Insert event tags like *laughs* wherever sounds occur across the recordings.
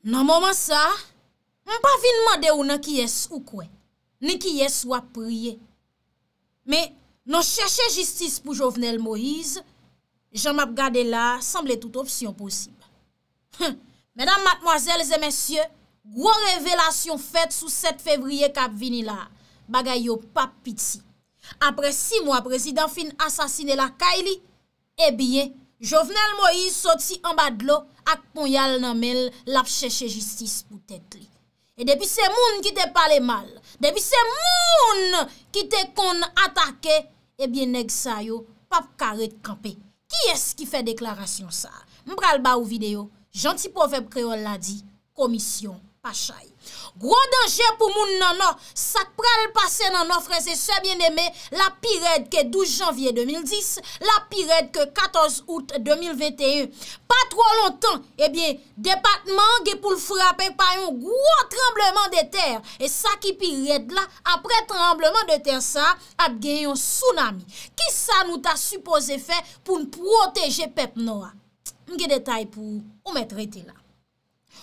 Nan mouman sa, mwen pa vin mwade ou nan kiyes ou kwen, ni kiyes wap priye. Me, nan cheshe jistis pou Jovenel Moïse, jan map gade la, sanble tout opsyon posib. Mwenam matmwazel zemensye, gwo revelasyon fet sou 7 fevriye kap vini la, bagay yo pap piti. Apre 6 mwa prezident fin asasine la kaili, e bien... Jovenel Moïse soti an badlo ak pon yal nan mel lap chèche jistis pou tèt li. E depi se moun ki te pale mal, depi se moun ki te kon atake, ebyen eh neg sa yo pap karet kampe. Ki es ki fè deklarasyon sa? Mbral ba ou videyo, janti pofèp kreol la di, komisyon pa chay. Gwo denje pou moun nanor non. sak pral pase nanor non, freze sebyen eme la pired ke 12 janvye 2010, la pired ke 14 out 2021. Pa tro lontan, ebyen, eh depatman ge pou l frapen pa yon gwo trembleman de ter. E sa ki pired la apre trembleman de ter sa ap ge yon tsunami. Ki sa nou ta suppose fe pou n proteje pep noa? Mge detay pou ou met rete la.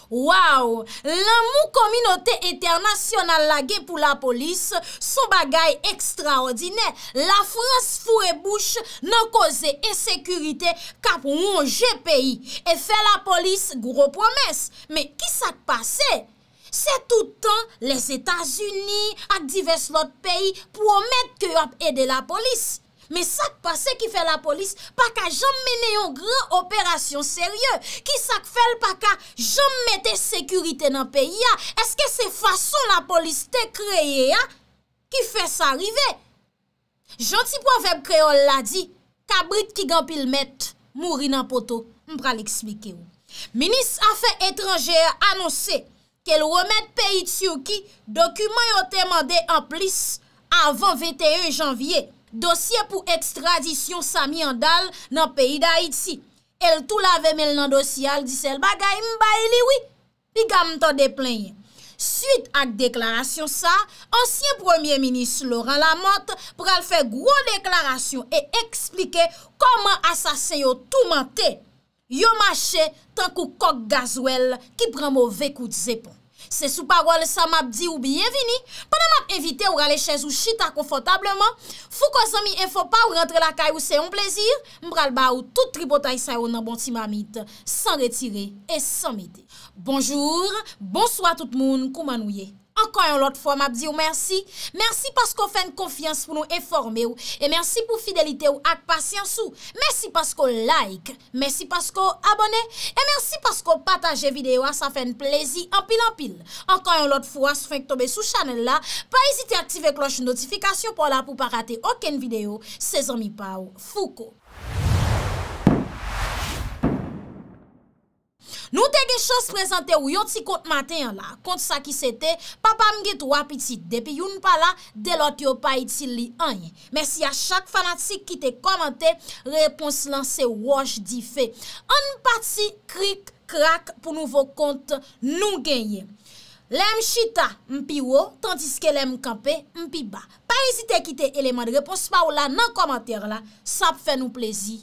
Waw, la mou kominote eternasyonan lage pou la polis sou bagay ekstraordinè. La Frans fwe bouch nan koze esekurite kap moun jè peyi e fe la polis gwo promes. Me ki sa te pase? Se toutan les Etats-Unis ak divers lot peyi pou omet kyo ap ede la polis. Me sak pase ki fe la polis pa ka jom mene yon gran operasyon serye. Ki sak fel pa ka jom mene te sekurite nan peyi ya. Eske se fason la polis te kreye ya ki fe sa rive. Janti pou avem kreol la di, kabrit ki gampil met, mouri nan poto. Mbra li eksplike ou. Minis afe etranje anonse ke lwomet peyi tsyoki dokumen yo temande anplis avan 21 janvyey. Dosye pou ekstradisyon sa mi an dal nan peyi da itsi. El tou lave mel nan dosye al, disel bagay mba iliwi, pi gam ton depleyye. Suite ak deklarasyon sa, ansyen premier minis Laurent Lamotte pral fe gwo deklarasyon e eksplike koman asaseyo tou mante yo mache tankou kok gazwel ki pranmou vekout zepon. Se sou parol sa map di ou biye vini, pa nan map evite ou rale chèz ou chita konfotableman, fou ko zomi en fò pa ou rentre la kaj ou se yon plezir, mbral ba ou tout tripotay sa yo nan bonti mamit, san retire et san mide. Bonjour, bonsoit tout moun koumanouye. Ankan yon lot fwa m ap diyo mersi. Mersi pasko fèn konfians pou nou eforme ou. E mersi pou fidelite ou ak pasyans ou. Mersi pasko like. Mersi pasko abone. E mersi pasko pataje videyo an sa fèn plezi an pil an pil. Ankan yon lot fwa sou fèn k tombe sou chanel la. Pa ezite aktive kloche notifikasyon pou la pou pa rate oken videyo. Sezon mi pa ou. Fouko. Nou te gen chos prezante ou yot si kont maten la, kont sa ki sete, papam get wap iti, depi yon pa la, delot yo pa iti li anye. Mersi a chak fanatik ki te komante, repons lan se waj di fe. An pati krik krak pou nouvo kont nou genye. Lem chita mpi wo, tandis ke lem kampe mpi ba. Pa yisite ki te eleman de repons pa ou la nan komante la, sap fe nou plezi.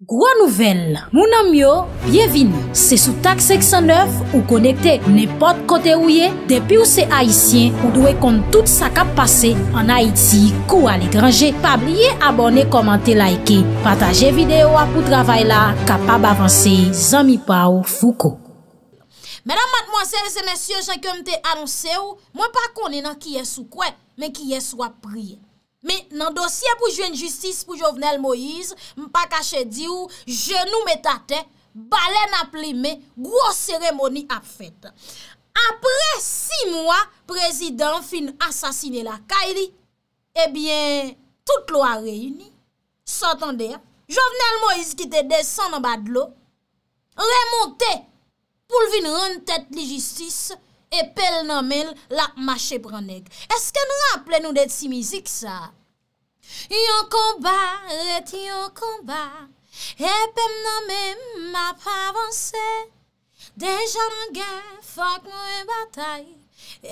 Gwa nouvel, mounan myo, byevini, se sou tak 609 ou konekte nepot kote ouye, depi ou se Haitien ou dwe kont tout sakap pase an Haiti kou alekranje. Pabliye abone, komante, laike, pataje videyo apou travay la, kapab avanse, zami pa ou fuko. Menan mat mwanser se mensye, jen kem te anonse ou, mwen pa konen an kiye sou kwet, men kiye sou apriye. Men nan dosye pou jwen justice pou Jovenel Moïse, mpa kache di ou jenou me tate, balen ap li men, gwo seremoni ap fete. Apre 6 mwa, prezident fin asasine la kairi, ebyen eh tout lo a reyuni, sotande, Jovenel Moïse ki te desen nan badlo, remonte pou lvin ren tete li justice, E pel nan men la mache pranek. Eske nan rapple nou det si mizik sa? Yon konba, et yon konba. E pem nan men map avanse. De jan gen fok nou e batay.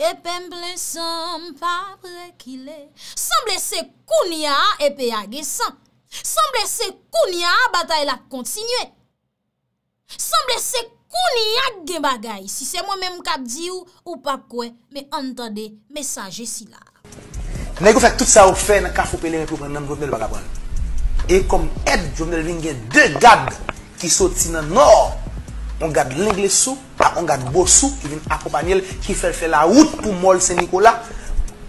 E pem blesan pa prekile. Semble se kouni e a epi agesan. Semble se kouni a batay la kontinye. Semble se kouni. Kouni yad gen bagay, si se mwen men mkap di ou, ou pa kwen, me antade mesaj esi la. Nèkou fèk tout sa ou fè, nan kaf ou pelè, mè pou mwen nanm gondel bagabon. E kom ed, jomdel vin gen de gag, ki soti nan nor, an gag linglesou, an gag bosou, ki vin akopanyel, ki fèr fè la wout pou mol sè Nikola,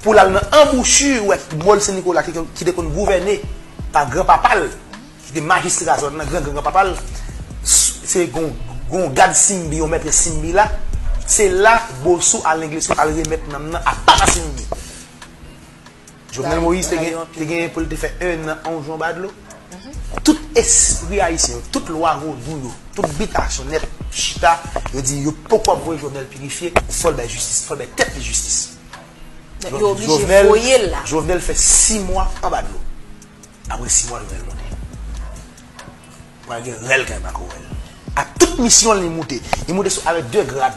pou lal nan an mouchu, wèk, mol sè Nikola, ki de kon gouverne, tan grè papal, ki de majiste gazo, nan grè grè papal, se yon goun. Goun gade simbi, yon mette simbi la. Se la, bousou alenglis. Alenglis mette nan nan, apara simbi. Jovenel Moïse te gen politifè en nan Anjouan Badlou. Tout espri a isen, tout lo a vou, tout bit a son net, chita, yo di, yo pokwa pouye Jovenel purifiye, folbe justice, folbe tet de justice. Jovenel, Jovenel fè si mwa Anjouan Badlou. Awe si mwa Jovenel Mouni. Pwa gen rel kèm akou rel. toute mission les monté il monte avec deux grades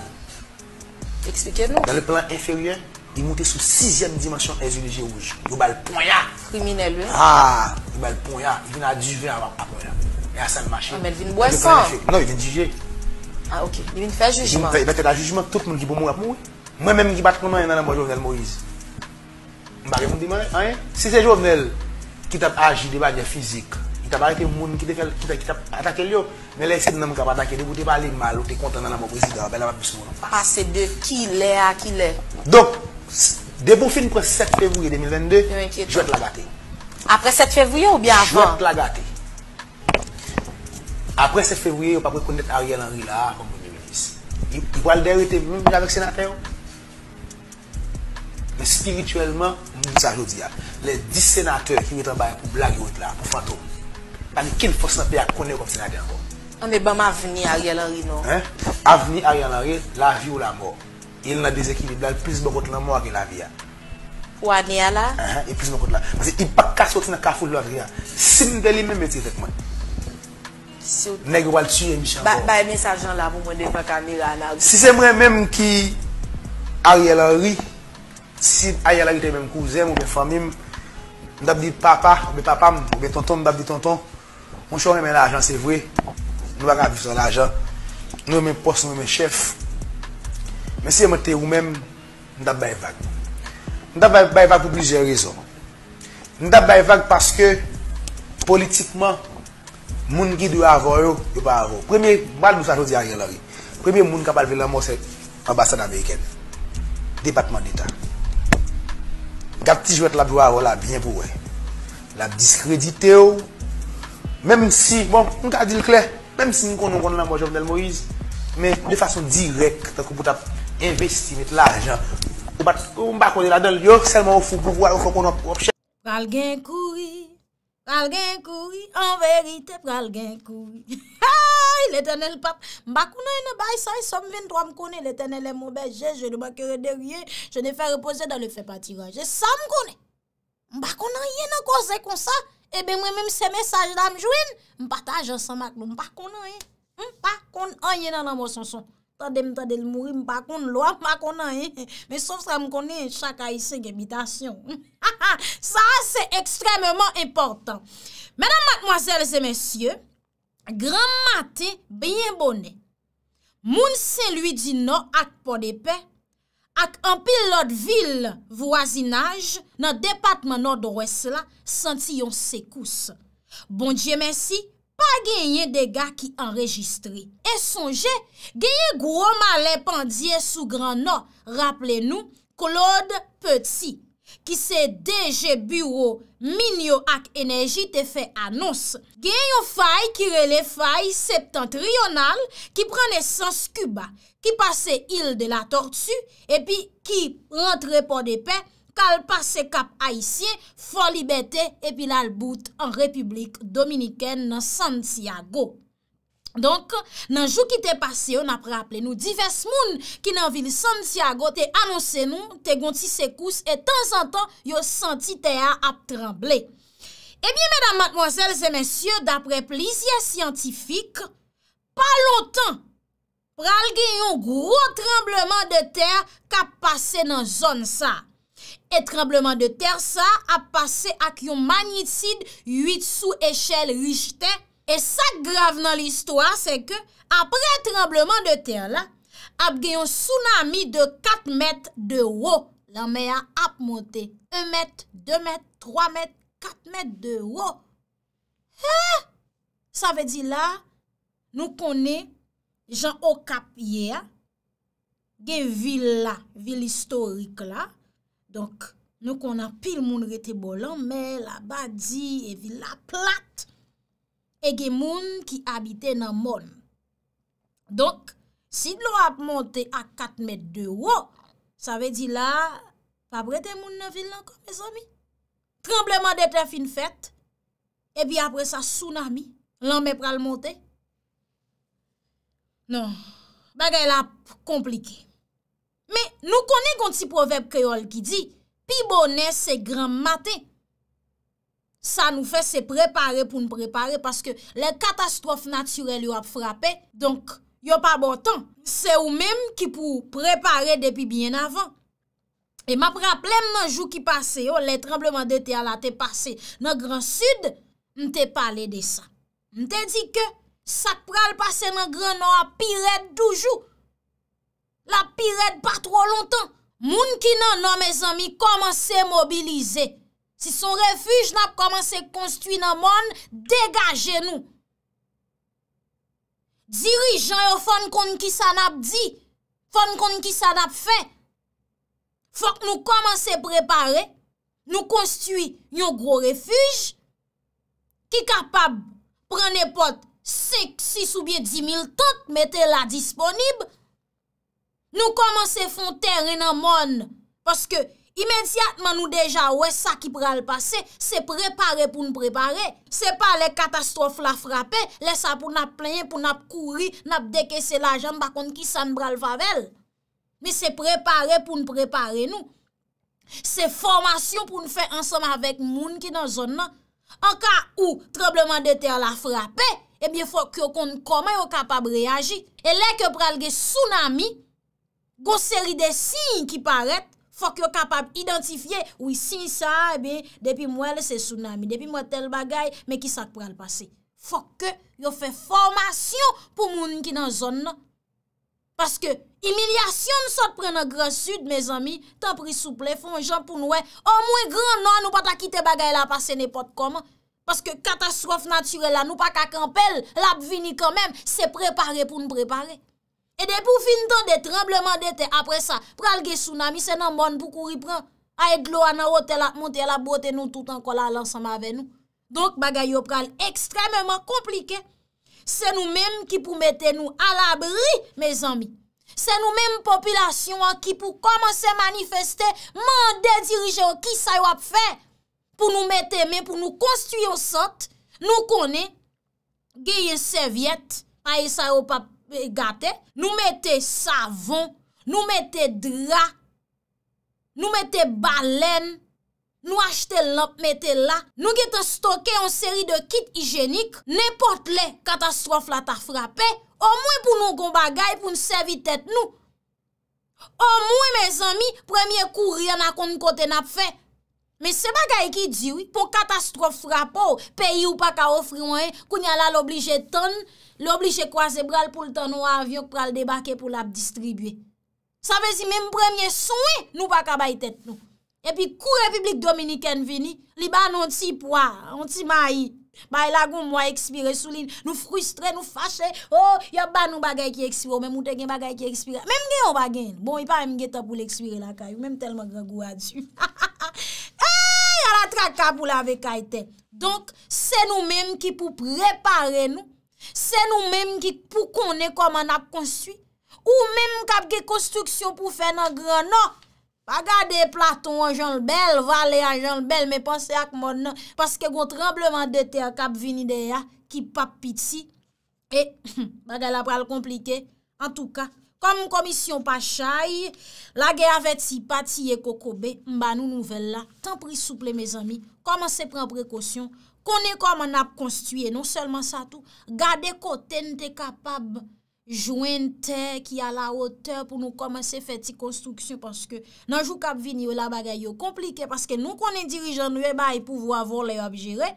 expliquez-nous dans le plan inférieur il monte sous sixième dimension SUG rouge il bal point criminel ah il bal point il vient à duver avant à ça le marché ah, mais il vient boire non il vient juger ah OK il vient faire jugement il va faire jugement tout le monde qui bon mourir moi même qui bat comment dans la Jovenel Moïse Marie vous dimanche hein si c'est Jovenel qui t'a agi de manière physiques il t'a arrêté monde qui monde qui t'a attaqué lui mais laisse nous même capable il ne t'es pas allé mal ou t'es content dans la président ben pas besoin passé de qui l'est à qui l'est donc films pour fin 7 février 2022 je vais te la gâter après 7 février ou bien avant je vais te la gâter après 7 février, vous ne pouvez pas connaître Ariel Henry là comme premier ministre. Il va le est même avec le sénateur. Mais spirituellement, je vous dis, les 10 sénateurs qui sont en bas pour blague là, pour fantômes, Pan qu'il faut nan à connaître comme kom senate On An bon Ariel Henry non. Hein? Ariel Henry, la vie ou la mort Il n'a déséquilibré plus beaucoup plus la mort que la vie. Hein. Ou hein, la? plus la. dans me de li men meti la Si c'est moi même qui Ariel Henry, si Ariel Henry était même ou familles dit papa, papa tonton, tonton, Mwen chan mwen l'ajan, se vwe. Mwen wak apif son l'ajan. Mwen wè mwen pos, mwen wè mwen chef. Mwen se mwen te wè mèm, mwen dap bay vag. Mwen dap bay vag pou blizye rizon. Mwen dap bay vag paske politikman moun gid wè avon yo, yo pa avon. Premye, mwen mwen sa nou di a yon lori. Premye moun kapal vwe lan mwen se ambasan Ameriken. Depatman d'Etat. Gap ti jwet la bwa wè, la bwenye pou wè. La diskredite yo, Mem si, bon, mwen ka di l'kler, mem si mwen konon konon la mwen javnel Moïse, men de fason direk, tanke mwen ta investi met l'ajan, ou bat, ou mba konon la del yo, selman ou foun pouvwa, ou foun konon pouvwa. Falken koui, falken koui, an verite falken koui. Ha, *laughs* il etene l'pap, mba konon ene bay sa, mwen sa mwen konon, il etene l'monbeje, jene mba kere derye, jene fè repose dan le fè patiraje, sa mwen konon, mba konon ene kose kon sa, Ebe eh mwen mwen mwen se mesaj damjouen, mwen patajan sa maklou, mwen pa konan e. Mwen pa konan, a ye nan nan mwen son son, ta dem ta del mouni, mwen pa konan, lwa mwen pa konan e. *laughs* Men souf sa mwen konan e, chaka yise gemitasyon. *laughs* Sa a se ekstrememan important. Menan matmoasel se mensyen, gramate byen bonen. Moun se luy di nou ak po de pey. ak anpil lot vil vwazinaj nan depatman nou do wes la, santi yon sekous. Bon diye mersi, pa genye de ga ki anregistri. E sonje, genye gwo ma le pandye sou gran nou. Raple nou, Claude Petit, ki se DG Bureau Minyo ak Enerji te fe annons. Genye yon fay ki rele fay 70 riyonal ki pran esans kuba. ki pase il de la tortue, epi ki wantre pa de pe, kal pase kap aisyen, foli bete, epi lal bout an republik dominiken nan Santiago. Donk, nan jou ki te pase, yo napre aple nou, divers moun ki nan vil Santiago, te anonsen nou, te gonti sekous, et tan zan ton, yo santi te a ap tremble. Ebyen, medan matmozels e mensyou, dapre plizye siyantifik, pa lotan, pral gen yon gro trembleman de ter ka pase nan zon sa. E trembleman de ter sa ap pase ak yon magnitid 8 sou echel rujten. E sa grave nan l'histoire se ke, apre trembleman de ter la, ap gen yon tsunami de 4 met de wo. La me a ap monte 1 met, 2 met, 3 met, 4 met de wo. Ha! Sa ve di la, nou konen jan okap ye a, ge vil la, vil istorik la, donk, nou konan pil moun rete bolan, me la badi, e vil la plat, e ge moun ki abite nan mon. Donk, si lo ap monte a katmet de wo, sa ve di la, pa brete moun nan vil lankan, me zami. Trembleman de tref in fet, e bi apre sa sunami, lan me pral monte, Non, bagay la komplike. Me nou konen konti proverb kreol ki di, pi bonen se gran mate. Sa nou fe se prepare pou nou prepare, paske le katastrofe naturel yo ap frape, donk yo pa bon ton. Se ou menm ki pou prepare depi bien avan. E ma praplem nan jou ki pase, yo le trembleman de te alate pase nan gran sud, nou te pale de sa. Nou te di ke, Sak pral pase nan gran nan api red doujou. La api red par tro lontan. Moun ki nan nan me zami komanse mobilize. Si son refuj nan api komanse konstwi nan moun, degaje nou. Dirijan yo fon kon ki sa nan ap di, fon kon ki sa nan ap fe. Fok nou komanse prepare, nou konstwi yon gro refuj, ki kapab pren epot, Si soubye 10.000 tot, mette la disponib, nou koman se fon ter re nan moun. Paske, imediatman nou deja we sa ki pral pase, se prepare pou nou prepare. Se pa le katastrofe la frape, le sa pou nap plenye, pou nap kouri, nap dekesse la jan bakon ki san bral favel. Me se prepare pou nou prepare nou. Se formasyon pou nou fe ansam avèk moun ki nan zon nan. Anka ou, troubleman de ter la frape, ebye eh fòk yo konn koman yo kapab reagi. E lèk yo eh pral ge tsunami, gò seri de sin ki paret, fòk yo kapab identifiye, wè sin sa, ebye, depi mwè lè se tsunami, depi mwè tel bagay, mè ki sak pral pase. Fòk yo fè formasyon pou moun ki nan zon nan. Paske, imilyasyon sou te pren nan Grand Sud, mè zami, tan pri souple, fòn jan pou nouè, an mwen grand nan, nou pat la kite bagay la, pase nepot koman. Paske katastrof natyre la nou pa kakampel, lap vini kanmem, se prepare pou nou prepare. E depou fin ton de trembleman dete apre sa, pral gesou nami, se nan bon pou kou ripran. A e glo anan wote la monte la bote nou tout an kola lansan ma ven nou. Donk bagay yo pral ekstrememan komplike. Se nou menm ki pou mette nou alabri, me zanmi. Se nou menm populasyon an ki pou komanse manifeste, mande dirije an ki say wap fey. Pou nou mette men, pou nou konstuyon sot, nou konen, geye servyet, aye sa yo pa gate, nou mette savon, nou mette dra, nou mette balen, nou achte lop, mette la. Nou gete stokey an seri de kit ijenik, nepot le katastrof la ta frape, o mwen pou nou kon bagay pou nou servitet nou. O mwen, me zami, premye kou riyan akon nou kote nap fey. Men se bagay ki diwi, pou katastrofe fra oh, pou, peyi ou pa ka ofri wè, kou nyala l'oblije ton, l'oblije kwaze bral pou l'tan wè avyok pral debake pou l'ap distribwe. Sa vezi, menm premyè son, nou pa ka bay tèt nou. E pi, kou Republik Dominikèn vini, li ban an ti pwa, an ti mayi, bay lagoum wè ekspire, souline, nou frustre, nou fache, oh, yob ban nou bagay ki ekspire, ou menm ou te gen bagay ki ekspire, menm gen ou bagen, bon, yon pa yon gen ta pou l'ekspire la kay, menm telman gre gwa di. Ay, ala tra kap ou la ve kaiten. Donk, se nou menm ki pou prepare nou. Se nou menm ki pou konen koman ap konstwi. Ou menm kap ge konstruksyon pou fe nan granon. Bagade Platon anjan lbel, valen anjan lbel, me panse akmon nan. Paske gote rambleman dete ankap vini deya, ki pap piti. E, *coughs* bagade la pral komplike. An tou ka. Kom komisyon pa chay, la gey avet si pati ye koko be, mba nou nouvel la. Tan pri souple, me zami, koman se pren prekosyon, konen koman ap konstuyen, non selman sa tou. Gade kote, nte kapab jwen te ki ala ote, pou nou koman se feti konstruksyon, panse ke nan jou kap vini yo, la bagay yo komplike, panse ke nou konen dirijan, nou e bay pouvo avon le ap jere,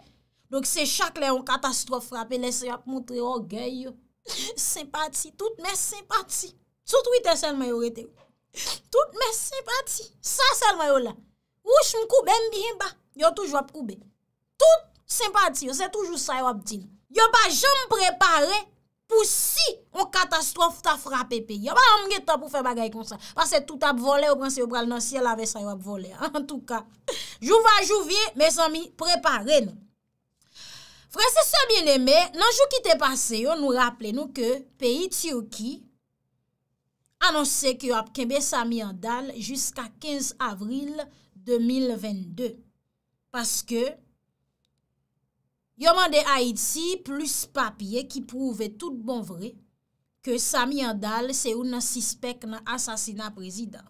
donk se chak le an katastrofe frape, lese ap montre orgey yo, *laughs* se pati, tout mes se pati. Soutou ite sel mayore te ou. Tout mes simpati. Sa sel mayore la. Woush mkou ben bihin ba. Yo touj wap koube. Tout simpati yo. Se touj ou say wap din. Yo ba jom prepare pou si ou katastrofe ta frape pe. Yo ba amge ta pou fe bagay kon sa. Pase tout ap vole ou pranse yo bral nan si al ave say wap vole. *laughs* En tout ka. Jou va jou vie, mes an mi prepare nan. Frat se sa bieneme, nan jou ki te pase yo, nou rappele nou ke peyi Tiyoki anonsè ki yo ap kembe Samy Andal jiska 15 avril 2022. Paske, yonman de Haïti plus papye ki prouve tout bon vre ke Samy Andal se ou nan sispek nan asasina prezident.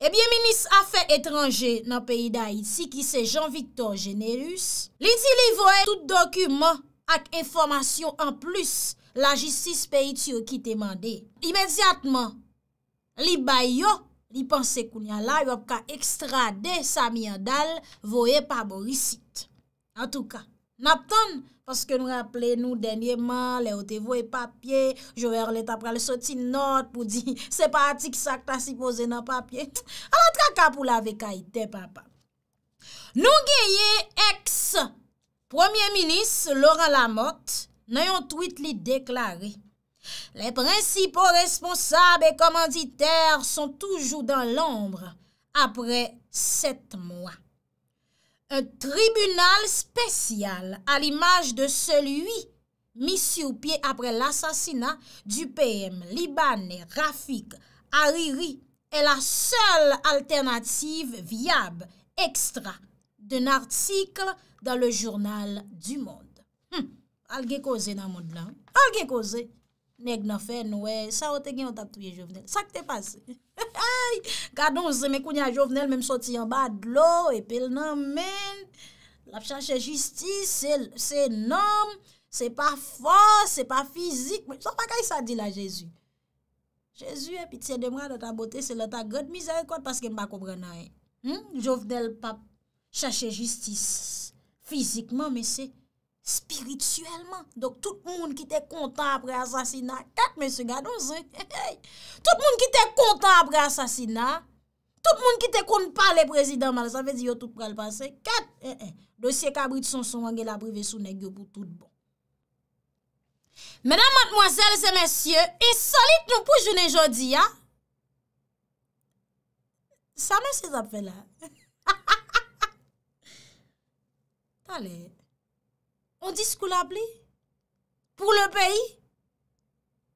Ebyen, minis afe etranje nan peyi de Haïti ki se Jean-Victor Générus, li di li voè tout dokumen ak informasyon an plus la jistis peyi tsyo ki te mande. Imediatman, li bay yo, li panse koun ya la, yo ap ka ekstrade Samia Dal, voye paborisit. An tou ka, nap ton, paske nou rappele nou denye man, le ote voye papye, jo ver le tapra le soti not, pou di, se pa ati ki sa kta si pose nan papye. An an tra ka pou la vekayte, papa. Nou geye eks, premier minis Laurent Lamotte, Nayon tweet li déclaré Les principaux responsables et commanditaires sont toujours dans l'ombre après sept mois. Un tribunal spécial à l'image de celui mis sur pied après l'assassinat du PM libanais Rafik Hariri est la seule alternative viable extra d'un article dans le journal du Monde. Hmm. Al gen kouze nan moun nan. Al gen kouze. Neg nan fè nouè. E, sa o te gen an tatouye jovenel. Sa k te fase. *laughs* Gado ouze me koune an jovenel. Mem soti an ba dlo. E pe l nan men. Lap chache justice. Se nan. Se pa fò. Se pa fizik. Son pa kaj sa di la Jezu. Jezu epi tse demran an ta bote. Se l an ta god mizere kote. Paske mba koubre nan en. Hmm? Jovenel pap chache justice. Fizikman me se kouze. Spirituellement. Donc tout moun ki te konta apre asasina. Kèt, mènsiou, gadozè. Tout moun ki te konta apre asasina. Tout moun ki te konta apre le président mal. Sa vezi yo tout pral passe. Kèt. Eh, eh, Dosye kabrit son son ange la breve sou negyo pou tout bon. Mèdame, mèdame, mèdame, mèdame, mèdame, mèdame. E solit nou pou jounen jodi ya. Sa mènsiou sa pfe la. Ta le. *laughs* On dis kou la pli? Pou le peyi?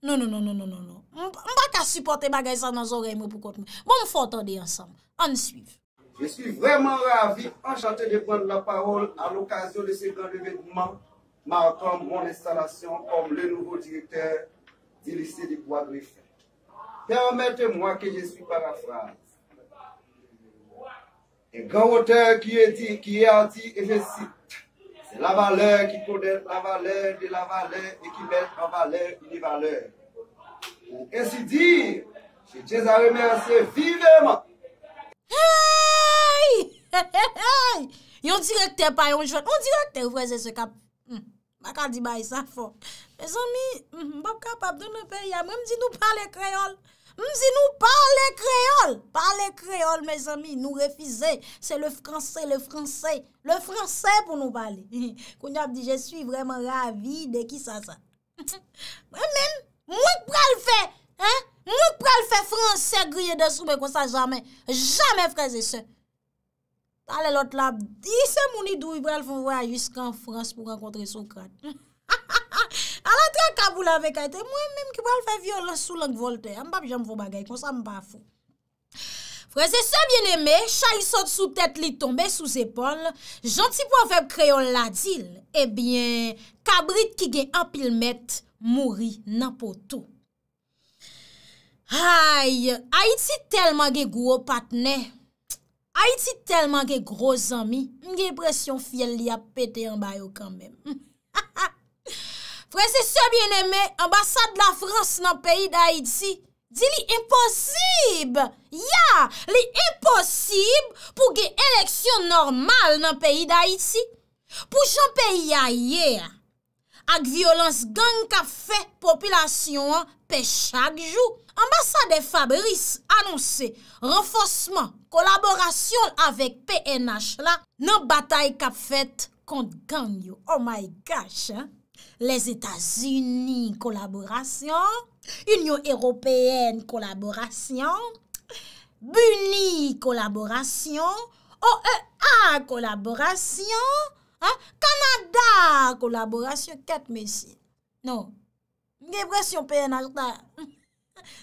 Non, non, non, non, non, non, non. M bak a supporte bagay sa nan zorey mou pou kot moun. Mou m fote ode yansan. An n'suive. Je suis vraiment ravi, enchanté de prendre la parole à l'occasion de ce grand événement marquant mon installation comme le nouveau directeur du lycée du Bois-de-Réflèche. Permettez-moi que je suis par la phrase. Un grand auteur qui est dit, qui est hanté, et je cite La valeur ki konet la valeur de la valeur e ki mette la valeur in li valeur. Ou esi di, jete a remerse viveman. Hey! Yon direkte pa yon jwen, yon direkte vreze se kap. Bakal di bay sa fok. Pe zan mi, mbap kap ap dono pe, yam mwen di nou pale kreol. Mzi nou parle kreol. Parle kreol, me zami, nou refize. Se le franse, le franse. Le franse pou nou pale. *laughs* Kouni ap di, je sou vreman ravide ki sa sa. *laughs* Mwen men, mwen pral fe, mwen pral fe franse griye de sou, be kon sa jamen, jamen fraze se. Tale lot la, di se mouni dou i pral foun vwe a yuske an franse pou rakontre sou kran. *laughs* A la tra kabou la vek ayte, mwen menm ki wale fè vyo lansou lank volte. A mbap janm fò bagay, konsan mbap fò. Fwese se bien eme, chay sot sou tèt li tombe sou zepol, janti pou an fèp kreyon la dil, ebyen kabrit ki gen apil met, mouri napotou. Hay, ay ti telman ge gwo patne, ay ti telman ge gro zami, mge presyon fye li apete yon bayo kanmen. Ha *laughs* ha! Prese sebyen eme, ambasade la Frans nan peyi da iti, di li imposib, ya, li imposib pou ge eleksyon normal nan peyi da iti. Pou jan peyi a ye, ak violans gang kap fet popilasyon pey chak jou, ambasade Fabrice anonse renfosman kolaborasyon avèk PNH la nan batay kap fet kont gang yo. Oh my gosh, eh. Les Etats-Unis, kolaborasyon, Union Européenne, kolaborasyon, Buni, kolaborasyon, OEA, kolaborasyon, Kanada, kolaborasyon, ket mesi. Non, gen presyon PNH ta.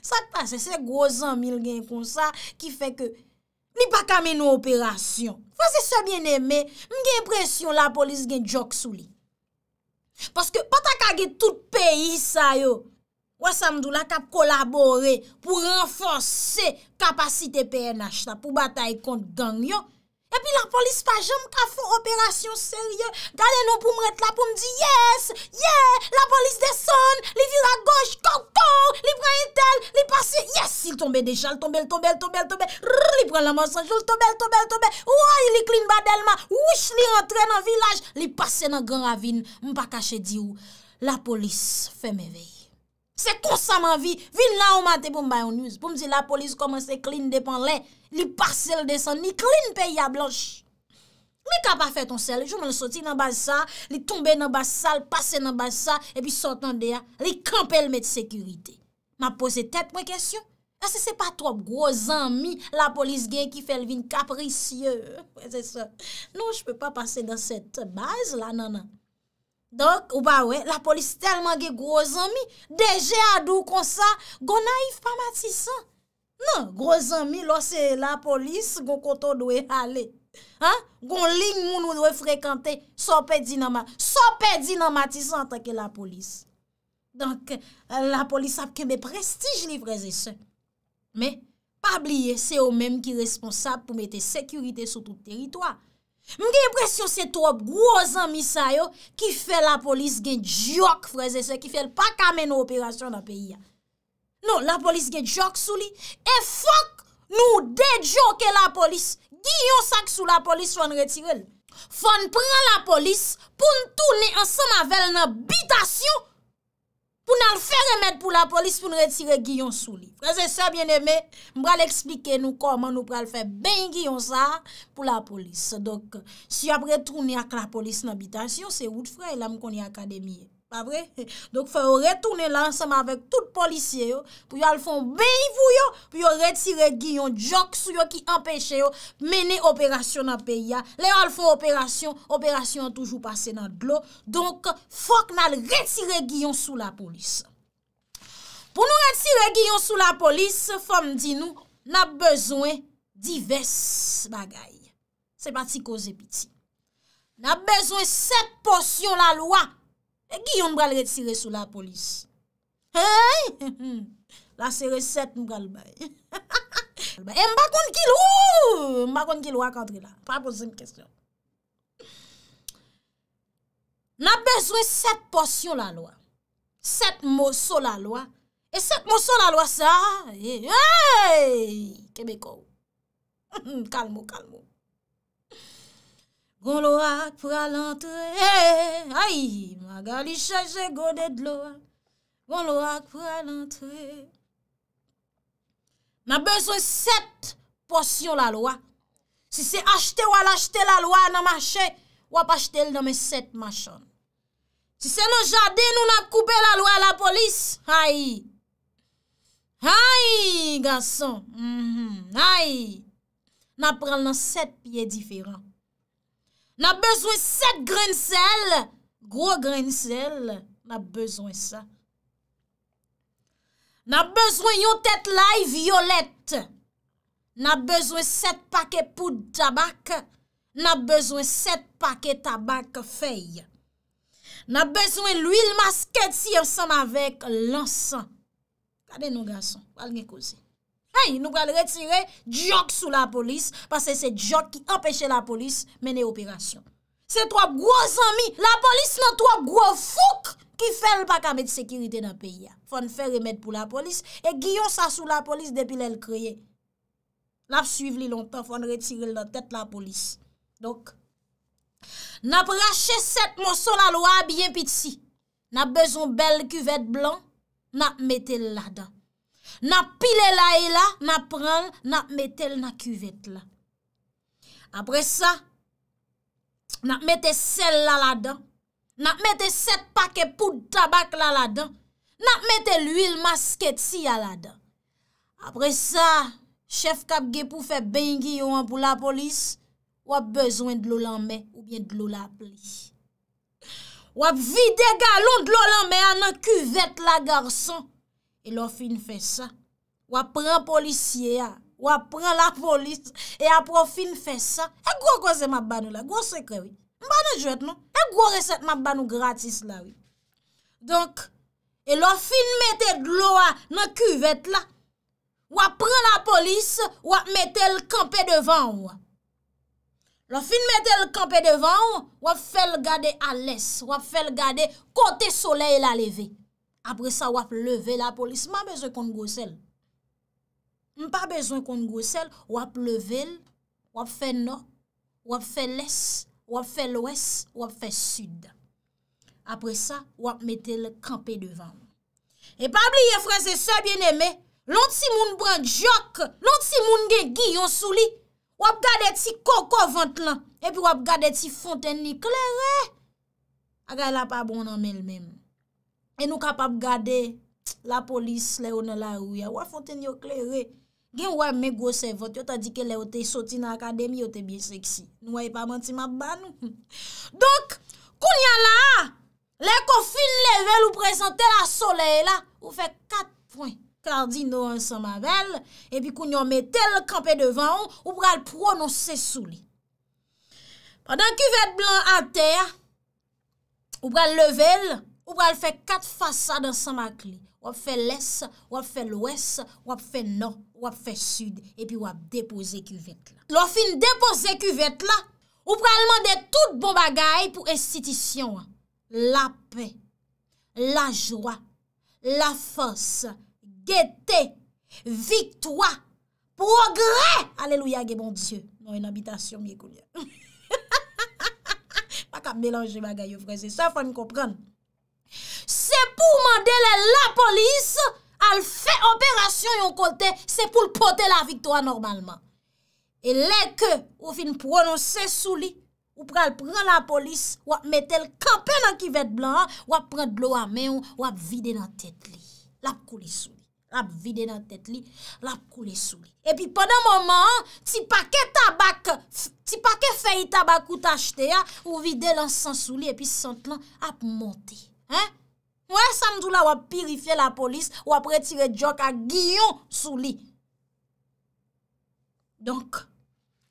Sa *laughs* ta, se se grozan mil gen konsa ki fe ke li pa kamen nou operasyon. Fase sa bien eme, m gen presyon la polis gen djok sou li. Paske pata kage tout peyi sa yo, wa samdou la kap kolabore pou renfonse kapasite PNH ta pou bataye kont gang yo. E pi la polis pa jom ka foun operasyon serye. Gade nou pou mwet la pou mdi yes, yes. La polis deson, li vira goj, kakor. Li prey entel, li pase, yes. Il tombe deja, il tombe, il tombe, il tombe, il tombe. Li prey la monsanjou, il tombe, il tombe, il tombe. Ouay, li klin badelman. Ouish, li rentre nan vilaj. Li pase nan gran ravine. Mpa kache di ou. La polis fe me vey. Se konsa man vi, vin la ou mante pou m bayon nouz. Pou m zi la polis koman se klini depan len, li parsel de san, ni klini pe ya blanj. Mi ka pa fe ton sel, jou man soti nan basa, li tombe nan basa, li pase nan basa, e pi sotan de ya, li kampe lme de sekurite. Ma pose tep mwen kesyon? Ase se pa trop, groz anmi, la polis gen ki fel vin kaprisye. *laughs* Non, jpe pa pase dan set base la nanan. Non. Donk, ou ba we, la polis telman ge groz anmi, deje adou konsa, go naif pa matisan. Nan, groz anmi, lo se la polis, gon koto dwe ale. Gon ling moun ou dwe frekante, sope dinamatisan an tanke la polis. Donk, la polis apke me prestij li freze se. Me, pa bliye, se ou menm ki responsab pou mete sekurite sou tout teritwa. Mge presyon se trop grozan misayo ki fe la polis gen djok freze se ki fe l pa kamen operasyon nan peyi ya. Non, la polis gen djok sou li, e fok nou de djok e la polis. Giyon sak sou la polis foun retirel. Foun pran la polis pou n'toune ansama vel nan bitasyon. pou nan l fè remèd pou la polis pou nou retire giyon sou li. Prezè sa, bien emè, mbra l eksplike nou koman nou pral fè ben giyon sa pou la polis. Dok, si apre trouni ak la polis nan bitansiyon, se wout frey la mkouni akademye. Pa vre? *laughs* Donk fè ou retounen lan ansem avèk tout polisye yo, pou yo al fon beivou yo, pou yo retire giyon djok sou yo ki empèche yo, mène operasyon nan peya. Le yo al fon operasyon, operasyon an toujou pase nan glou. Donk fòk nan retire giyon sou la polis. Pou nou retire giyon sou la polis, fòm di nou, nan bezwen di ves bagay. Se pati koze biti. Nan bezwen set porsyon la lwa, E giyon mbra lret sire sou la polis. Hey! *laughs* La sire set mbra lbaye. *laughs* E mbakon kilou! Mbakon kilou akandre la. Fa pose mkestyon. Na bezwe set porsyon la lwa. Set mboso la lwa. E set mboso la lwa sa. Eh, hey! Kèbe kou. *laughs* Kalmo, kalmo. Gon lorak pou alantre. Ay, magali chaje godet lorak. Gon lorak pou alantre. Na bezon set porsyon la lorak. Si se achete wala achete la lorak nan machen, wap achete l dan men set machon. Si se nan jade nou nan koupe la lorak la polis, ay, ay, gason, mhm. ay, nan pral nan set piye diferan. Na bezwen 7 grensel, gro grensel, na bezwen sa. Na bezwen yon tet la yi violet. Na bezwen 7 pake poud tabak, na bezwen 7 pake tabak fey. Na bezwen l'wil masket si yon san avèk lansan. Kade nou gason, wale gen kouze. Hey, nou gwa l retire diok sou la polis, pase se diok ki apèche la polis menè operasyon. Se trope gwo zami, la polis nan trope gwo fok ki fèl baka met sekirite nan peya. Fon fè remèd pou la polis, e Giyon sa sou la polis depilè l kriye. Lap suiv li lontan, fon retire l nan tèt la polis. Dok, nap rachè set monson la loa biye piti. Nap bezon bel kuvèd blan, nap metè l la dan. Na pile la e la, na pran, na metel na kuvet la. Apre sa, na metel sel la la dan, na metel set pake poud tabak la la dan, na metel uil masket si la la dan. Apre sa, chef kapge pou fe bengi yo an pou la polis, wap bezwen de lola me ou bien de lola pli. Wap vide galon de lola me an nan kuvet la garson, E lò fin fè sa, wap pran polisye a, wap pran la polis, e ap wap fin fè sa, e gwo gwo zè mab banou la, gwo sekre wè, mbanou jwèt nou, e gwo resèt mab banou gratis la wè. Donk, e lò fin metè glo a nan kuvèt la, wap pran la polis, wap metè l'kampè devan wè. Lò fin metè l'kampè devan wè, wap fèl gade alès, wap fèl gade kote soleil alevé. apre sa wap leve la polis, ma bezon konn gosel. Mpa bezon konn gosel, wap leve, wap fe no, wap fe les, wap fe lwes, wap fe sud. Apre sa, wap metel kampe devan. E pabli ye freze se bieneme, lont si moun brant jok, lont si moun gen gi yon souli, wap gade ti koko vant lan, epi wap gade ti fonten ni klerè, aga la pabounan men menm. E nou kapap gade la polis le ou nan la ou ya. Ou a fonte nyok le ou e. Gen ou a megose vot. Yo ta di ke le ou te soti nan akademi ou te biye seksi. Nou a e pa manti map ban ou. *laughs* Donk, kounyan la, le konfin level ou prezante la soley la, ou fe katpon kardino ansan mavel. E pi kounyan metel kampe devan ou, ou pral prononse sou li. Padan ki vet blan a ter, ou pral level, Ou pral fè kat fasa dansan ma kli. Wap fè lès, wap fè lwès, wap fè non, wap fè sud, epi wap depose ku vèt la. Lò fin depose ku vèt la, ou pral mande tout bon bagay pou estitisyon. La pe, la jwa, la fòs, gètè, viktoa, progrè. Aleluya ge bon Diyo. Mwen anbitasyon mwen koumyan. *laughs* Pak ap melanje bagay yo fwè, se sa fwa mi kopran. Se pou mandele la polis, al fe operasyon yon kote, se pou l pote la viktoa normalman. E leke ou fin prononse sou li, ou pre al pren la polis, wap metel kampen an kivet blan, wap pren blon an men, wap vide nan tet li. Lap kou li sou li, lap vide nan tet li, lap kou li sou li. E pi pwè nan moman, ti pake tabak, ti pake fey tabak ou tachte ya, ou vide lan san sou li, e pi sant lan ap monte. Mwen samdou la wap pirifiye la polis, wap retire djok ak giyon sou li. Donk,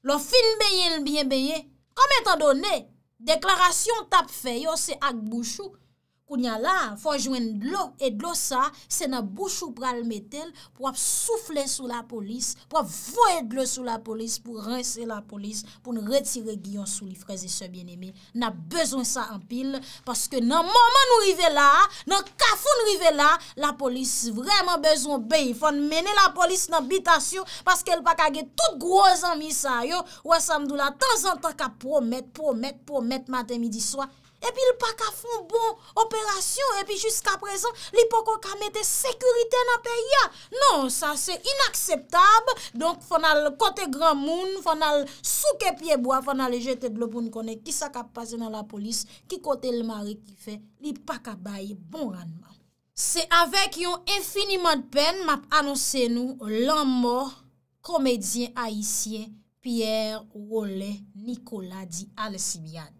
lo fin beye l biye beye, kom etan done, deklarasyon tap fe yo se ak bouchou, Ou nya la, fonjwen dlo e dlo sa, se nan bouchou pral metel pou ap souffle sou la polis, pou ap voye dlo sou la polis, pou rense la polis, pou nou retire gillon sou li freze se bien eme. Nan bezon sa anpil, paske nan moman nou rive la, nan kafoun nou rive la, la polis vreman bezon beyi, fon mene la polis nan bitasyo, paske el pa kage tout groz anmi sa yo, wè samdou la, tan zan tan ka promet, promet, promet, maten, midi, swa, epi l pa ka foun bon operasyon, epi jiska prezant, li pokon ka mette sekurite nan perya. Non, sa se inakseptab, donk fwana l kote gran moun, fwana l souke pieboa, fwana l jete blopoun kone, ki sa ka pase nan la polis, ki kote l mari ki fe, li pa ka baye bon ranman. Se avek yon infiniman pen, map anonse nou, lan mor komedien aisyen, Pierre Wolle, Nikola Di Alcibiade.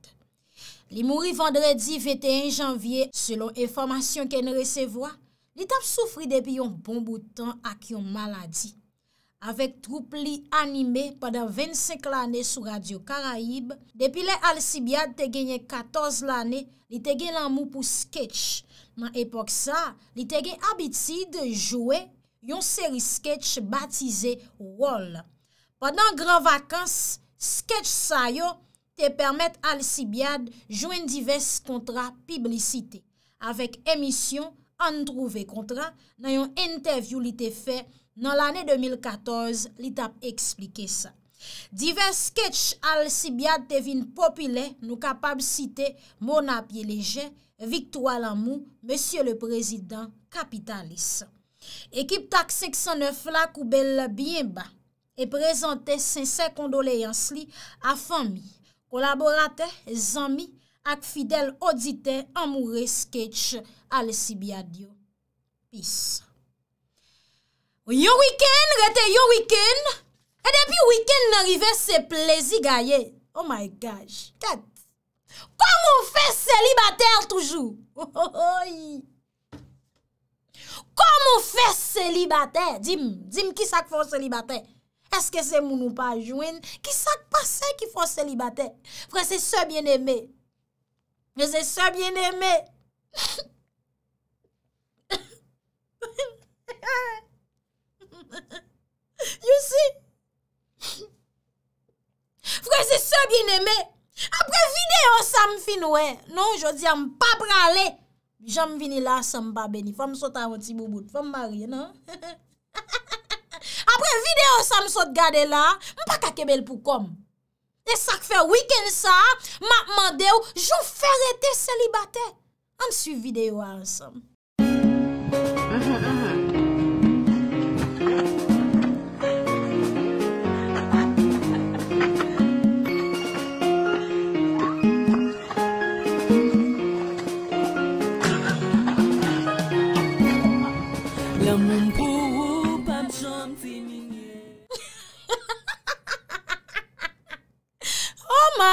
Li mouri vendredi 21 janvye, selon informasyon ken resevoa, li tap soufri depi yon bon boutan ak yon maladi. Awek troupli anime, padan 25 lane sou Radio Karaib, depi le alcibyade te genye 14 lane, li te genye lanmou pou skech. Man epok sa, li te genye abiti de jowe yon seri skech batize WOL. Padan gran vakans, skech sayo, te permèt al Sibyad joun divers kontra publicite, avek emisyon An Trouve Kontra nan yon entevyou li te fè nan l'anè 2014 li tap eksplike sa. Divers sketch al Sibyad te vin popile nou kapab site Mona Pielégien, Victoire Lamou, Monsie le Président Capitaliste. Ekip tak 609 la koubel biye ba e prezante sensè kondoleans li a fami. Kolaborate, zami, ak fidel odite, amou reskech, ale si bi adyo. Pis. Yo wiken, rete yo wiken, e depi wiken n'arive se plezi gaye. Oh my gosh, kat. Kwa mou fe selibater toujou? Kwa oh, oh, oh, mou fe selibater? Dim, dim ki sak fò selibater? Eske se mounou pa jwen ki sak pa se ki fon selibate? Fwese se bien eme. Fwese se bien eme. You see? Fwese se bien eme. Apre videyo sa m finwe. Non, jodi am pa prale. Jam vini la sa m pa beni. Fwese se m parle. *laughs* Videyo sa msot gade la, mpa kakebel pou kom. E sak fe wiken sa, ma mande ou, joun ferete salibate. An su videyo an sam.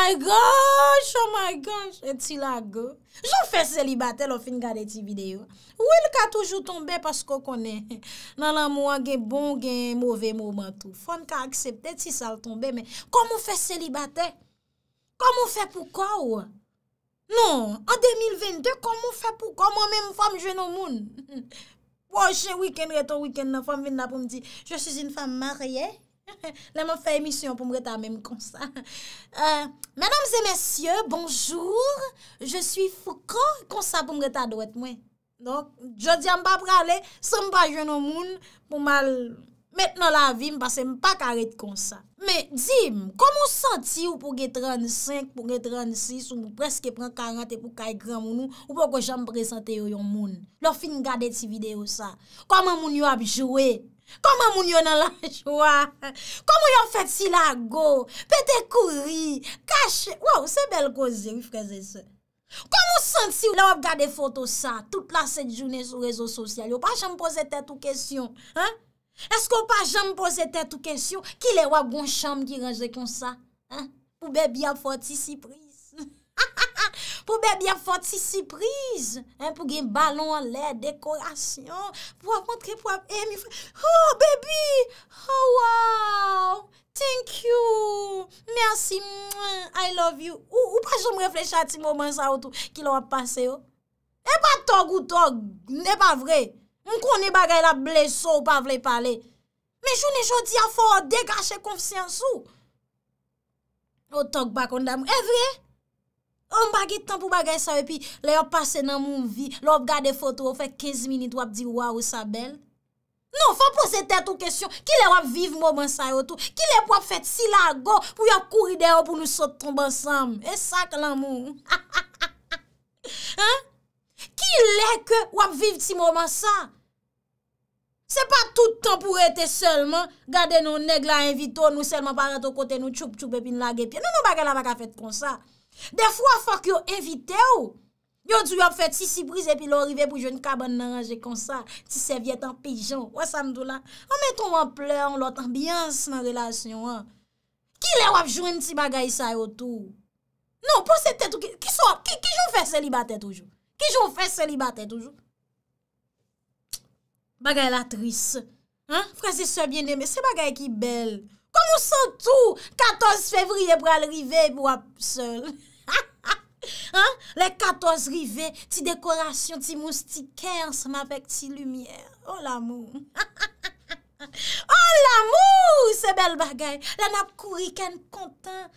Oh my gosh, oh my gosh, et si la go. Jou fè selibate lo fin gade ti video. Ou el ka toujou tombe pasko konen nan la mou an gen bon gen mouve mouman tou. Fon ka aksepte ti sal tombe men. Kou mou fè selibate? Kou mou fè pou kou? Non, an 2022, kou mou fè pou kou? Mou men mou fèm jwen nou moun. Wou an chen week-end reto week-end nan fèm vin la pou m di, jè si zin fèm maryey. Lè *laughs* mwen fè emisyon pou mwen reta mèm konsa. Euh, Mèdames et mèsyè, bonjou, je sou fokan konsa pou mwen reta drèt mwen. Donk, jò diyam pa pralè, sè mwen pa jwè nou moun pou mèl mèt nan la vi mwen pasè mwen pa karet konsa. Mè, di m, komon santi ou pou gè 35, pou gè 36, ou mwen preske pran 40 et pou kaj gram moun ou pou kwa jwè mwen prezante yo yon moun? Lò fin gade ti videyo sa. Koman moun yo ap jwè? Koman moun yon nan la jwa? Koman yon fet si la go? Petè kouri? Kache? Wou, se bel goze, wifreze se. Koman sent si wap gade foto sa? Tout la set jounè sou rezo sosyal. Yo pa janm pose tèt ou kesyon? Esko pa janm pose tèt ou kesyon? Ki le wap goun chanm ki reje kon sa? Ou bebi a foti si pri? Ha ha ha, pou bebi ap fote si siprize, pou gen balon, lè, dekorasyon, pou ap montre, pou ap emi fote. Ha, oh, bebi, ha oh, waw, thank you, mersi, mwen, I love you. Ou pa jom refleche ati momen sa ou tou, ki lò ap pase yo? Oh? E eh, pa tog ou tog, ne pa vre, mwen koni bagay la bleso ou pa vre pale. Men jouni jodi a fote, dekache konfisyansou. Ou tog bakon dam, e eh, vre? On bagi tan pou bagay sa yo pi, le yo pase nan moun vi, le yo gade foto, wap fe 15 minute, wap di wawou sa bel. Non, fa pose tetou kesyon, ki le wap vive mouman sa yo tou? Ki le wap wap fet si lago, pou yo kouride yo pou nou sot tombe ansam? E sak lan moun? *laughs* Ki le ke wap vive ti mouman sa? Se pa toutan pou ete selman, gade nou neg la invito, nou selman parete kote nou tchoup tchoup epi nou lage pi. Non, non bagay la baga fet kon sa. De fwa fwa ki yo evite yo, yo di yo fwe ti siprize pi lò rive pou jwen kaban nan anje kon sa, ti servietan pejan, wè sa mdou la. An meton wè ple, an lot ambyans nan relasyon, an. Ki lè wap jwen ti bagay sa yotou? Non, pou se tetou ki sou ap, ki joun fwe selibate toujou? Ki joun fwe selibate toujou? Bagay la tris, an. Fransi se bien deme, se bagay ki bel. Komo san tou 14 fevriye pou alrive pou wap seli? Le katoz rive, ti dekorasyon, ti mous, ti kersman, pek ti lumièr Oh l'amou *laughs* Oh l'amou, se bel bagay La nap kouri ken kontan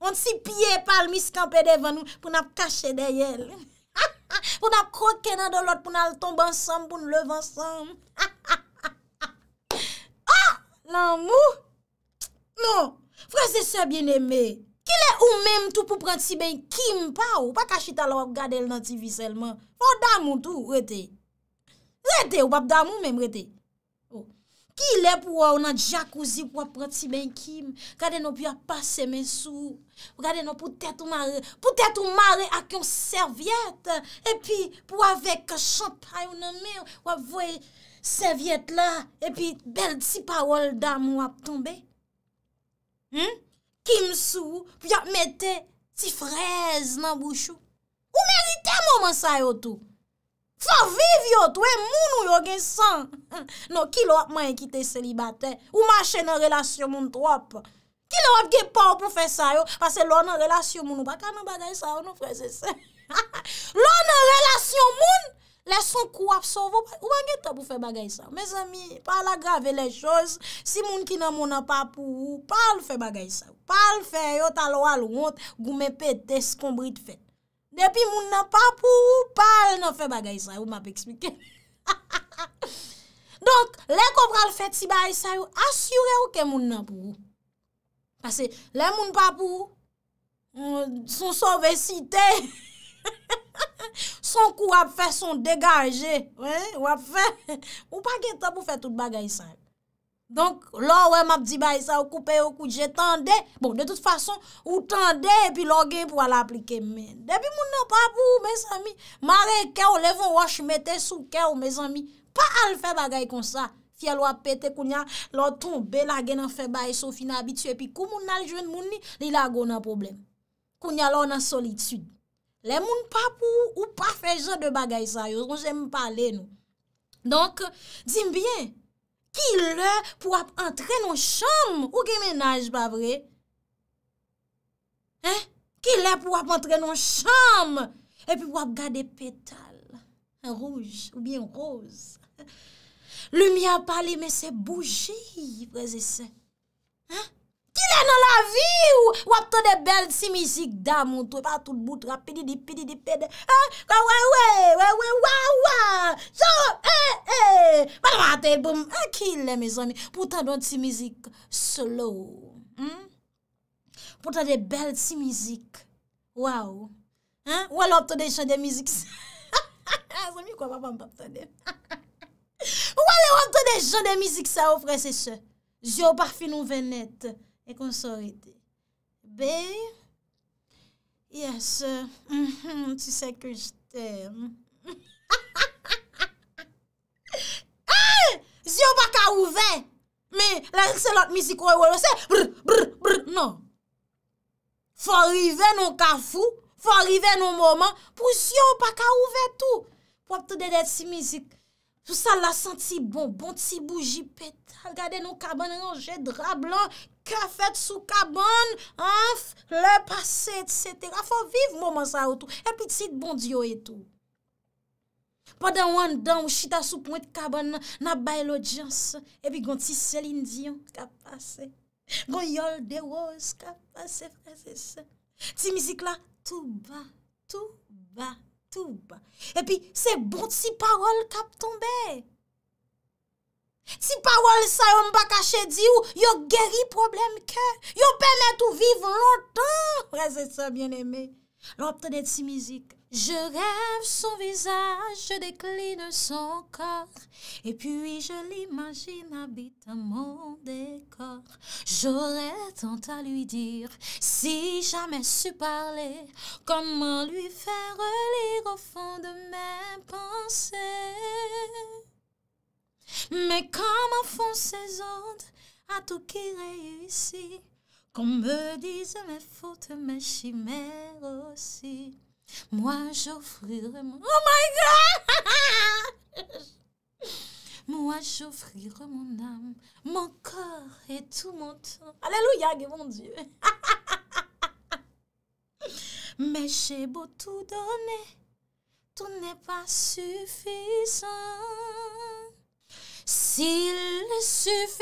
Monti piye palmi skampe devan nou pou nap kache deyel *laughs* Pou nap kroke nan do lot pou nan al tombe ansam, pou nou lev ansam *laughs* Oh l'amou Non, frase se bien eme Ki le ou menm tou pou prant si ben kim pa ou? Pa kachita la wap gade l nan ti viselman. Ou dam moun tou, rete. Rete ou pap dam moun menm, rete. Oh. Ki le pou waw nan jakouzi pou wap prant si ben kim? Gade nou pya pase men sou? Gade nou pou tèt ou mare? Pou tèt ou mare ak yon servyete? E pi pou wavek chanpay ou nan mè? Wap vwe servyete la? E pi bel ti pa waw l dam moun ap tombe? Hmm? Kim sou, pi ya mette ti frez nan bouchou. Ou merite mou man sayo tou. Fa viv yo tou, e moun ou yo gen san. *laughs* Non, ki lo ap manye kite selibate? Ou manche nan relasyon moun trope? Ki lo ap gen pa ou pou fe sayo? Pase lo nan relasyon moun ou baka nan bagay sa ou nou freze se. *laughs* Lo nan relasyon moun, leson kou ap sovo. Ou angeta pou fe bagay sa? Mez ami, pa la grave le jose. Si moun ki nan moun ap ap ou ou, pal fe bagay sa ou. Pal fè yot al wal wont, gou mè pè deskombrit fèt. Depi moun nan pa pou, pal nan fè bagay sa yon, m ap ekspike. *laughs* Donk, lè kou pral fèt si bagay sa yon, asyure ou ke moun nan pou. Pase, lè moun pa pou, mm, son sove sitè, *laughs* son kou ap fè, son degaje, ou ap fè, *laughs* ou pa gen ta pou fè tout bagay sa yon. Donk, lo we map di bayisa ou koupe yo kouje, tende. Bon, de tout fason, ou tende epi lo gen pou wala aplike men. Depi moun nan papou, mes ami. Mare ke ou levon wache mette sou ke ou, mes ami. Pa al fè bagay kon sa. Fia lo apete kounya, lo tombe la gen an fè bayisa ou fina bitye. Epi kou moun nan jwen moun ni, li la go nan problem. Kounya lo nan solitude. Le moun papou ou pa fè zon de bagayisa yo. Donk, di mbyen. Ki lè pou ap entre nou chom ou gen menaj bavre? Hein? Ki lè pou ap entre nou chom? Epi pou ap gade petal. Rouj ou bien rouj. Lumia pale men se boujil, prezese. Hein? ki le nan la vi ou wap ton de bel ti mizik dam ou to, pa tout bout rapidi dipidi dipide, kwa wè wè, wè wè wè wè wè, so, e, e, wè wè wè wè wè wè wè wè wè wè wè, ki le me zoni, pou ton don ti mizik slow, hmm? pou ton de bel ti mizik wow, wale wap ton de chan de mizik sa, wale wap ton de chan de mizik sa ou fre se se, zyo parfil nou venet, E konsorite. Be, yes, mm-hmm, ti se ke jte. Si yo baka ouve, me, lanselot mizik woy woy, se, brr, brr, brr, no. Fwa rive nou kafou, fwa rive nou moman, pou si yo baka ouve tou. Po ap tou dede ti mizik. Sou sa la senti bon, bon ti bougi peta. Gade nou kabane, nou jè dra blan, pou sa la senti bon, Kè fèt sou kabon, anf, lè pase, et sètera. Fò viv mòman sa wotou, epi tit bon diyo etou. Padè wèndan wè chita sou pwèt kabon, nabay lò djans, epi gon ti sel indyon, kap pase. Gon yol de wòz, kap pase, fase se. Ti mizik la, tou ba, tou ba, tou ba. Epi se bon ti parol kap tombe. Ti parol sa yon bakache di ou Yo geri problem ke Yo pemet ou viv lontan Prese sa bien eme Lopte de ti mizik Je rev son vizaj Je dekline son kor Et puis je l'imagine Habite mon dekor J'orè tant à lui dire Si jamais su parler Comment lui faire lire Au fond de mes pensères Mais comment font ces ordres à tout qui réussit Qu'on me dise mes fautes, mes chimères aussi. Moi, j'offrirai mon... Oh my God *laughs* Moi, j'offrirai mon âme, mon corps et tout mon temps. Alléluia, mon Dieu *laughs* Mais j'ai beau tout donner, tout n'est pas suffisant. S'il suffisait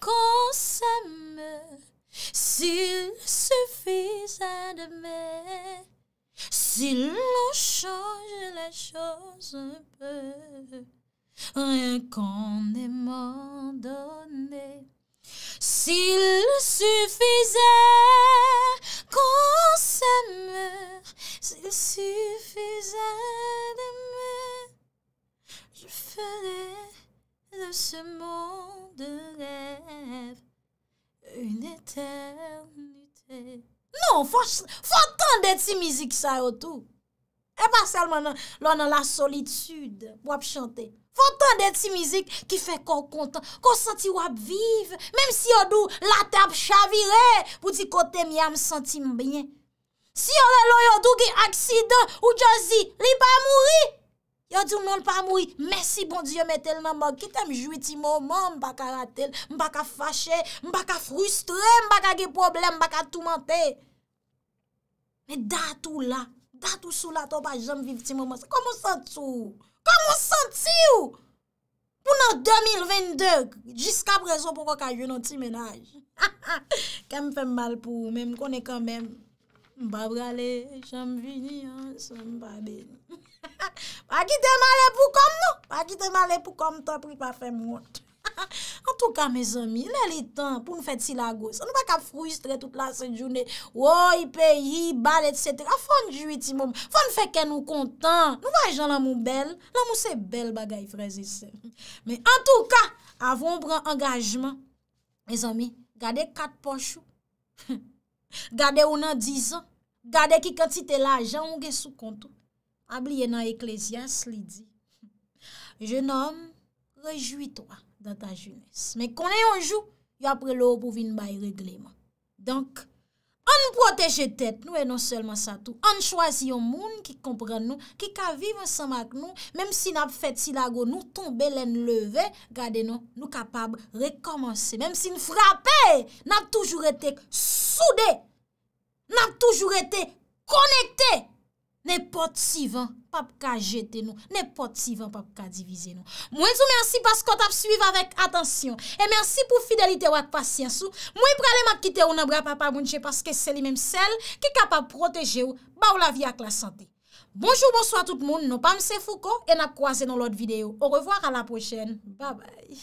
qu'on s'aime, s'il suffisait m'aimer, S'il nous change les choses un peu, rien qu'en aimant donné, s'il suffisait qu'on s'aime, s'il suffisait me Fere de se moun de rev, Un eternite. Non, fwa tan de ti mizik sa yo tou. E pa selman nan la solitude wap chante. Fwa tan de ti mizik ki fe kon kontan, kon santi wap vive, menm si yo dou la tab chavire, pou di kote mi am santi mbyen. Si yo lou yo dou ki aksidan, ou djozi li pa mouri, Yo diw nou l pa moui, mersi bon diyo metel nan mwen. Kitè m jwi ti moun mwen, m baka ratel, m baka fache, m baka frustre, m baka ge problem, m baka toumente. Me datou la, datou sou la, tou pa jom viv ti moun mwen. Komo sentou? Komo senti ou? Pounan 2022, jiska brezon pou wak a jwen nou ti menaj. Kèm fèm mal pou ou, m konè kèm m. M babra le, chanm vini, son m baben. *laughs* Pa ki te male pou kom nou, pa ki te male pou kom ton pri pa fe mwot. *laughs* En tou ka, me zami, lè li tan pou nou fet si la gos. Nou pa ka frustre tout la se jounè. Woy, peyi, bal, etc. Fon jwi ti mwom, fon feke nou kontan. Nou va jan la mou bel, la mou se bel bagay freze se. Me en tou ka, avon bran angajman. Me zami, gade kat pochou. *laughs* Gade unan dizan. Gade ki kantite la jan, unge sou kontou. Abliye nan eklesyans li di. *laughs* Je nan, rejoui to a dan ta jounis. Men konen yon jou, yon apre lo pou vin bay regleman. Donk, an nou proteje tet nou e non selman sa tou. An chwazi yon moun ki kompren nou, ki ka vivan sa mak nou. Mem si nap fet silago nou tombe len leve, gade nou, nou kapab rekomansi. Mem si nou frape, nan toujou rete soude. Nan toujou rete konekte. Ne pot sivan, pap ka jete nou. Ne pot sivan, pap ka divize nou. Mwen sou mersi paskot ap suiv avèk atansyon. E mersi pou fidelite wak pasyansou. Mwen pralè ma kite ou nan bra papa mounche paske seli menm sel, ki kapap proteje ou, ba ou la vi ak la sante. Bonjour, bonsoit tout moun, non pa mse fouko, e na kwa ze nou lot videyo. Ou revoar, a la prochen. Ba bay.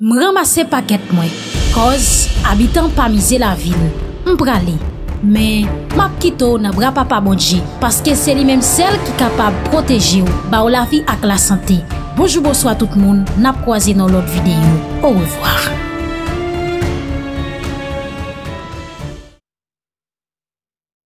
M ramase paket mwen. Koz, abitan pa mize la vil. M pralè. Men, map kito nan bra pa pa modji, paske se li menm sel ki kapab proteji ou, ba ou la fi ak la sante. Bojoubo swa tout moun, nap kwa zi nan lot videyo. Ouwevoar.